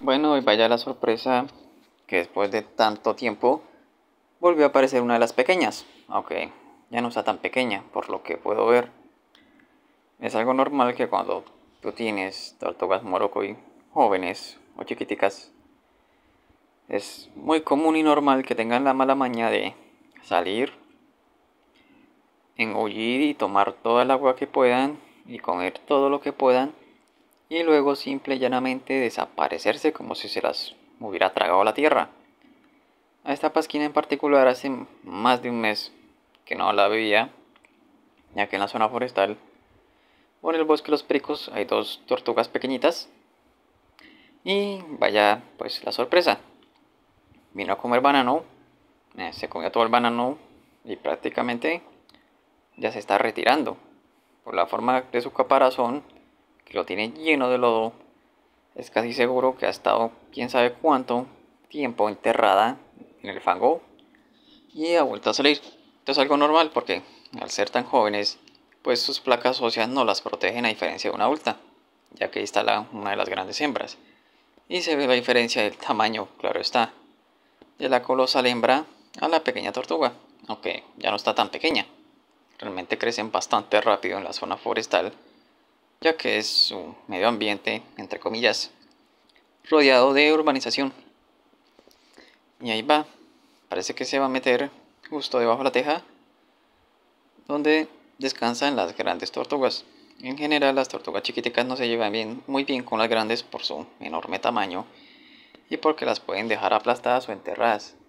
Bueno, y vaya la sorpresa que después de tanto tiempo volvió a aparecer una de las pequeñas. Aunque ya no está tan pequeña, por lo que puedo ver. Es algo normal que cuando tú tienes tortugas y jóvenes o chiquiticas, es muy común y normal que tengan la mala maña de salir, engullir y tomar toda el agua que puedan y comer todo lo que puedan y luego simple y llanamente desaparecerse como si se las hubiera tragado la tierra. A esta pasquina en particular hace más de un mes que no la veía, ya que en la zona forestal o en el bosque de los pericos hay dos tortugas pequeñitas. Y vaya, pues la sorpresa. Vino a comer banano, eh, se comió todo el banano y prácticamente ya se está retirando. Por la forma de su caparazón que lo tiene lleno de lodo, es casi seguro que ha estado quién sabe cuánto tiempo enterrada en el fango y ha vuelto a salir. Esto es algo normal porque al ser tan jóvenes, pues sus placas óseas no las protegen a diferencia de una adulta, ya que ahí está la, una de las grandes hembras. Y se ve la diferencia del tamaño, claro está, de la colosal hembra a la pequeña tortuga, aunque ya no está tan pequeña. Realmente crecen bastante rápido en la zona forestal ya que es un medio ambiente, entre comillas, rodeado de urbanización. Y ahí va, parece que se va a meter justo debajo de la teja, donde descansan las grandes tortugas. En general las tortugas chiquiticas no se llevan bien, muy bien con las grandes por su enorme tamaño y porque las pueden dejar aplastadas o enterradas.